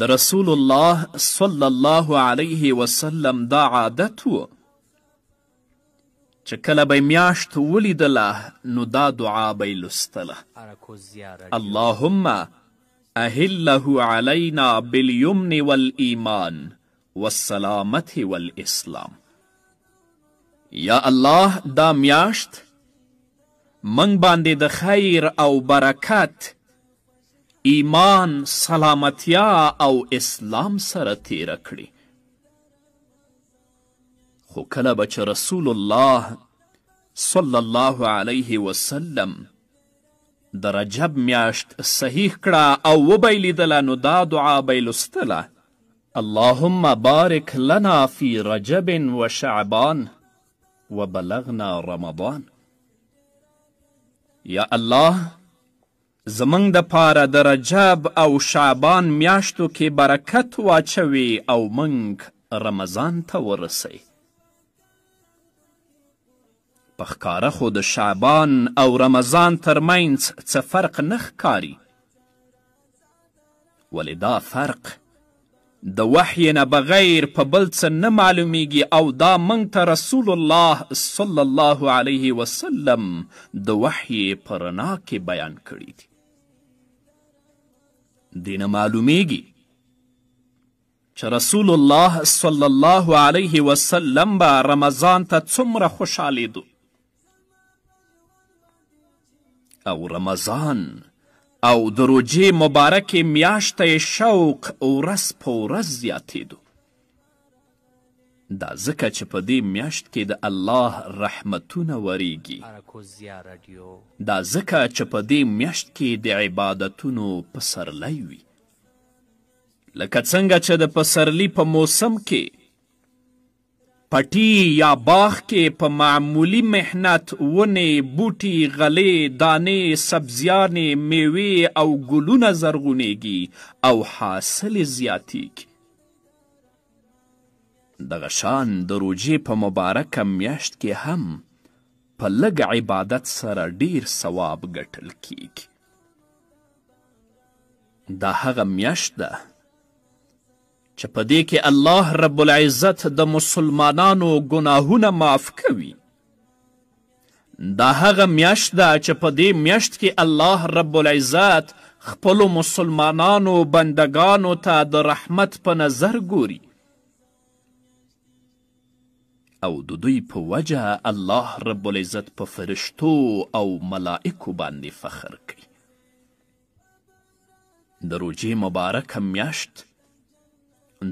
د رسول الله صلی الله علیه وسلم دا عادت و چې کله به میاشت ولیدله نو دا دعا به یې لوستله اللهم اهله علینا بالیمن والایمان والسلامت والاسلام یا الله دا میاشت منږ باندې د خیر او برکت ایمان سلامتیا او اسلام سره تیره کړي خو کله به چې رسول الله صلی الله علیه وسلم د رجب میاشت صحیح کړه او وبی لیدله نو دا دعا به لستله اللهم بارک لنا فی رجب و شعبان و بلغنا رمضان یا الله زمنګ د پاره د رجب او شعبان میاشتو کې برکت واچوي او منګ رمضان ته ورسی په ښکاره خو د شعبان او رمضان ترمنځ څه فرق نه ښکاري ولې دا فرق د وحی نه بغیر په بل څه نه معلومیږي او دا موږ ته رسول الله صلی الله علیه وسلم د وحی په رڼا کې بیان کړي دي دینه معلومیږي چې رسول الله صلی الله علیه وسلم به رمضان ته څومره خوشحالیدو او رمضان او د روجې مبارکې میاشته شوق ورځ په ورځ زیاتېدو دا ځکه چې په دې میاشت کې د الله رحمتونه وریږي دا ځکه چې په دې میاشت کې د عبادتونو پسرلی وي لکه څنګه چې د پسرلی په موسم کې پټي یا باغ کې په معمولی مهنت ونې بوټي غلې دانې سبزیانې میوې او ګلونه زرغونېږي او حاصل زیاتیږي دغه شان د روژې په مبارکه میاشت کې هم په لږ عبادت سره ډیر ثواب ګټل کیږي دا هغه میاشت ده چې په دې کې الله رب العزت د مسلمانانو ګناهونه معاف کوي دا هغه میاشت ده چې په دې میاشت کې الله رب العزت خپلو مسلمانانو بندگانو ته د رحمت په نظر ګوري او د دوی په وجه الله رب العزت په فرشتو او ملائکو باندې فخر کوي د روجې مبارکه میاشت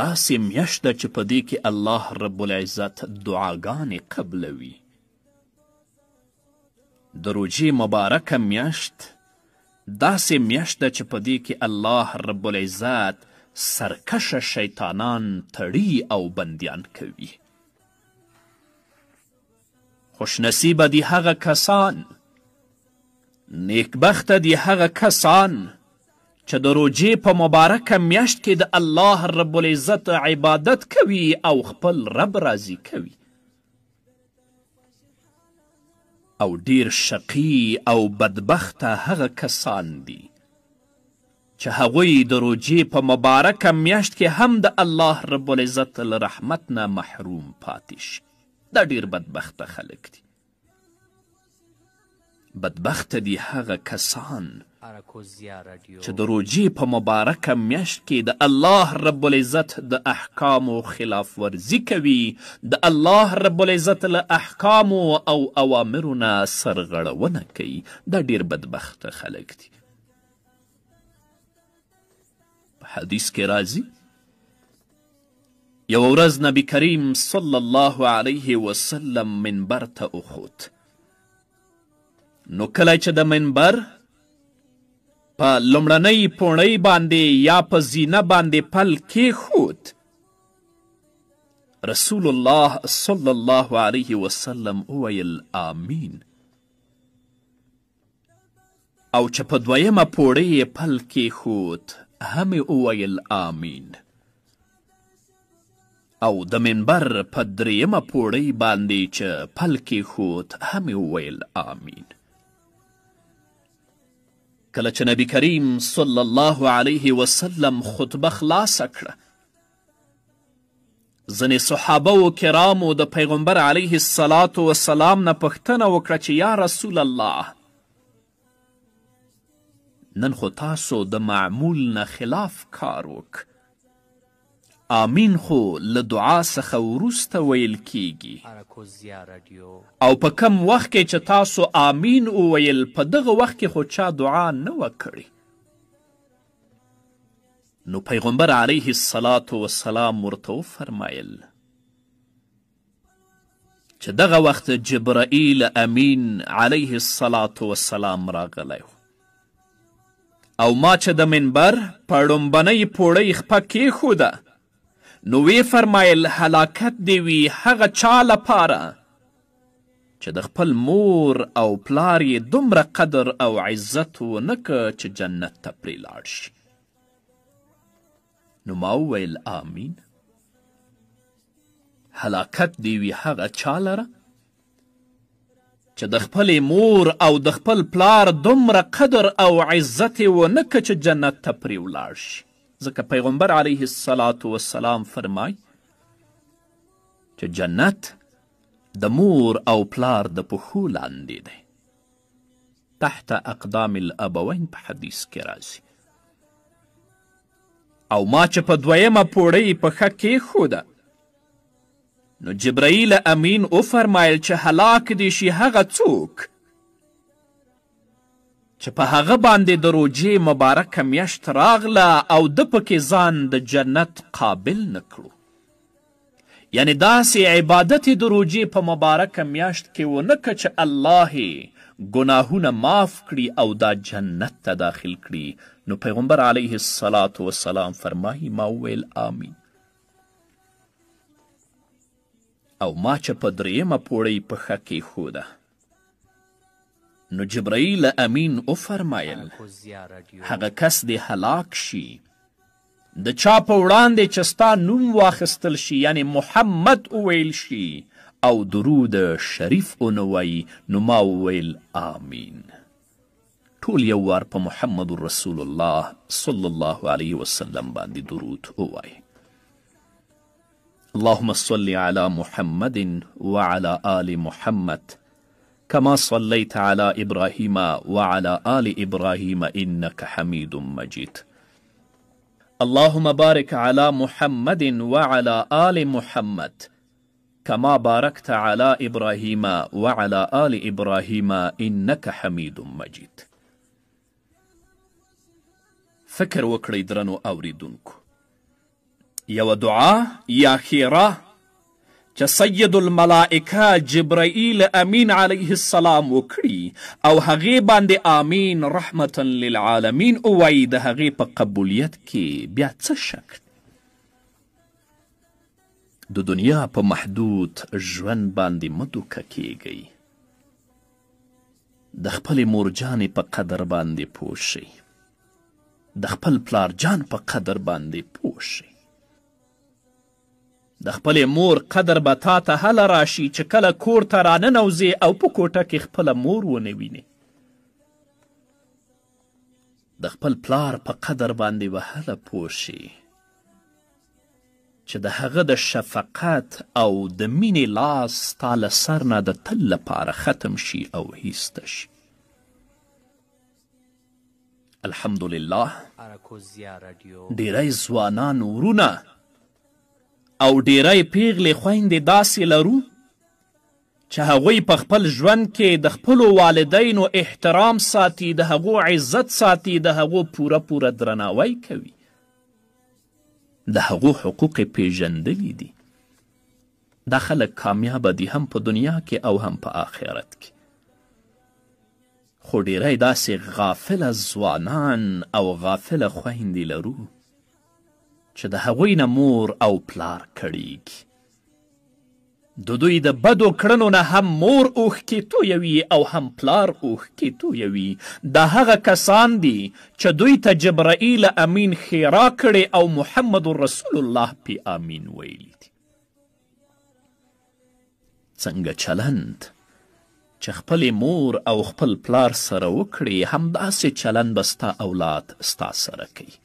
داسې میاشت ده چې په دې کې الله رب العزت دعاګانې قبلوي د روجې مبارکه میاشت داسې میاشت ده چې په دې کې الله رب العزت سرکشه شیطانان تړي او بندیان کوي خوشنصیبه دی هغه کسان نیکبخته دی هغه کسان چې د روجې په مبارکه میاشت کې د الله رب العزت عبادت کوي او خپل رب راضي کوي او ډیر شقی او بدبخته هغه کسان دي چې هغوی د روجې په مبارکه میاشت کې هم د الله رب العزت له رحمت نه محروم پاتې شي دا ډیر بدبخته خلک دي بدبخته دي هغه کسان چې د روجې په مبارکه میاشت کې د الله رب العزت د احکامو خلاف ورزی کوي د الله رب العزت له احکامو او اوامرو نه سرغړونه کوي دا ډیر بدبخته خلک دي په حدیث کې راځي یو ورځ نبی کریم صلی الله علیه وسلم منبر ته وخوت نو کله چې د منبر په لومړنۍ پوړۍ باندې یا په زینه باندې پل کیښود رسول الله صلی الله علیه وسلم وویل آمین او چې په دویمه پوړۍ یې پل کیښود هم وویل آمین او د منبر په دریمه پوړۍ باندې چې پل کېښود هم وویل آمین کله چې نبی کریم صلی الله علیه وسلم خطبه خلاصه کړه ځینې صحابه و کرامو د پیغمبر علیه الصلات وسلام نه پوښتنه وکړه چې یا رسول الله نن خو تاسو د معمول نه خلاف کار وکړ آمین خو له دعا څخه وروسته ویل کیږي او په کم وخت کې چې تاسو آمین وویل په دغه وخت کې خو چا دعا نه وکړي نو پیغمبر علیه الصلاة والسلام ورته وفرمایل چې دغه وخت جبرائیل امین علیه الصلاة والسلام راغلی او ما چې د منبر په ړومبنۍ پوړۍ خپه کیښوده نو وی فرمایل هلاکت دی وي هغه چا لپاره چې د خپل مور او پلار یې دومره قدر او عزت ونه که چې جنت ته پرې لاړ شي نو ما وویل آمین هلاکت دی وي هغه چا لره چې د خپلې مور او د خپل پلار دومره قدر او عزت یې ونه که چې جنت ته پرې ولاړ شي ځکه پیغمبر علیه الصلاة والسلام فرمای چې جنت د مور او پلار د پښو لاندې دی تحت اقدام الابوین په حدیث کې راځي او ما چې په دویمه پوړۍ پښه کیښوده نو جبرائیل امین وفرمایل چې هلاک دې شي هغه څوک چې په هغه باندې د روجې مبارکه میاشت راغله او د پکې ځان د جنت قابل نه کړو یعنی داسې عبادت د روجې په مبارکه میاشت کې ونه که چې الله ګناهونه معاف کړي او دا جنت ته داخل کړي نو پیغمبر علیه الصلاة والسلام فرمایي ما وویل آمین او ما چې په درېیمه پوړۍ پښه کیښوده نو جبرائیل امین وفرمایل هغه کس دې هلاک شي د چا په وړاندې چې ستا نوم واخیستل شي یعنی محمد وویل شي او درود شریف ونوایي نو ما وویل آمین ټول یو وار په محمد رسول الله صلی الله علیه وسلم باندې درود ووایي اللهم صل علی محمد وعلى آل محمد كما صليت على إبراهيم وعلى آل إبراهيم إنك حميد مجيد اللهم بارك على محمد وعلى آل محمد كما باركت على إبراهيم وعلى آل إبراهيم إنك حميد مجيد فكر وکړئ درنو اوریدونکو یوه دعا یا خیره چې سید الملائکه جبرائیل امین علیه السلام وکړي او هغې باندې امین رحمتا للعالمین ووایي د هغې په قبولیت کې بیا څه شک د دنیا په محدود ژوند باندې مه دوکه کیږئ د خپلې مورجانې په قدر باندې پوه شئ د خپل پلارجان په قدر باندې پوه شئ د خپلې مور قدر به تا ته هله راشي چې کله کور ته راننوځې او په کوټه کې خپله مور ونه وینې د خپل پلار په قدر باندې به هله پوه شي چې د هغه د شفقت او د مینې لاس ستا له سر نه د تل لپاره ختم شي او هیسته شي الحمدلله ډیری ځوانان ورونه او ډیری پیغلې خویندې داسې لرو چې هغوی په خپل ژوند کې د خپلو والدینو احترام ساتي د هغو عزت ساتي د هغو پوره پوره درناوی کوي د هغو حقوق پیژندلی دي دا خلک کامیابه دي هم په دنیا کې او هم په آخرت کې خو ډیری داسې غافله ځوانان او غافله خویندې لرو چې د هغوی نه مور او پلار کړیږي د دوی د بدو کړنو نه هم مور اوښکې تویوي او هم پلار اوښکې تویوي دا هغه کسان دي چې دوی ته جبرائیل امین ښیرا کړې او محمد رسول الله پې امین ویلی دي څنګه چلند چې خپل مور او خپل پلار سره وکړي همداسې چلند به ستا اولاد ستا سره کوي